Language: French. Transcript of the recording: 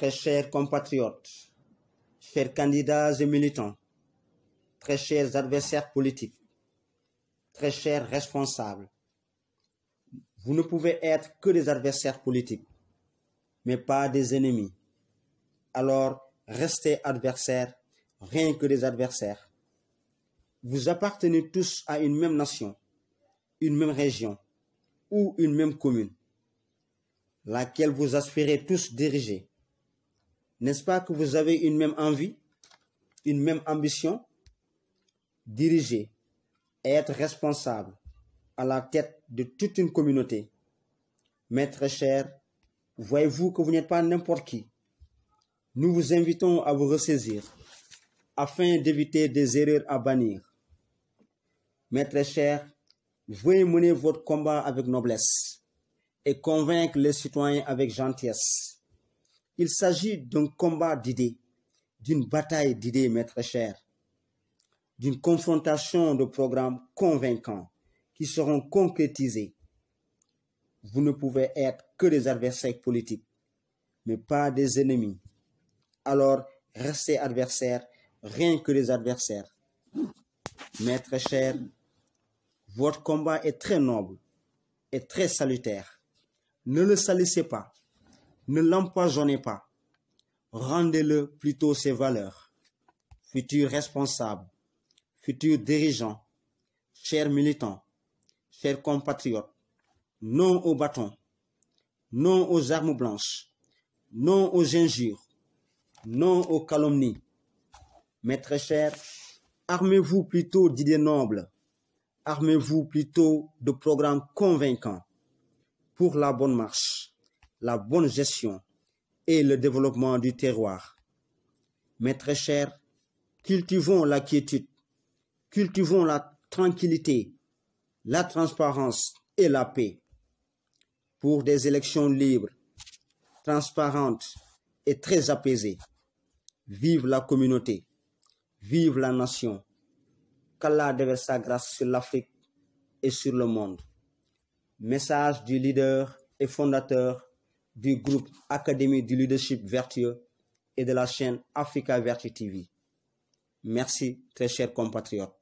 Très chers compatriotes, chers candidats et militants, très chers adversaires politiques, très chers responsables, vous ne pouvez être que des adversaires politiques, mais pas des ennemis. Alors, restez adversaires, rien que des adversaires. Vous appartenez tous à une même nation, une même région ou une même commune, laquelle vous aspirez tous diriger n'est-ce pas que vous avez une même envie, une même ambition Diriger et être responsable à la tête de toute une communauté. Maître cher, voyez-vous que vous n'êtes pas n'importe qui. Nous vous invitons à vous ressaisir afin d'éviter des erreurs à bannir. Maître cher, veuillez mener votre combat avec noblesse et convaincre les citoyens avec gentillesse il s'agit d'un combat d'idées, d'une bataille d'idées, maître cher, d'une confrontation de programmes convaincants qui seront concrétisés. Vous ne pouvez être que des adversaires politiques, mais pas des ennemis. Alors, restez adversaires, rien que des adversaires. Maître cher, votre combat est très noble et très salutaire. Ne le salissez pas ne l'empoisonnez pas. Rendez-le plutôt ses valeurs. Futur responsable, futur dirigeant, chers militants, chers compatriotes, non aux bâtons, non aux armes blanches, non aux injures, non aux calomnies. Mes très chers, armez-vous plutôt d'idées nobles, armez-vous plutôt de programmes convaincants pour la bonne marche la bonne gestion et le développement du terroir. Mes très chers, cultivons la quiétude, cultivons la tranquillité, la transparence et la paix pour des élections libres, transparentes et très apaisées. Vive la communauté, vive la nation. Qu'Allah déverse sa grâce sur l'Afrique et sur le monde. Message du leader et fondateur du groupe Académie du leadership vertueux et de la chaîne Africa Vertu TV. Merci, très chers compatriotes.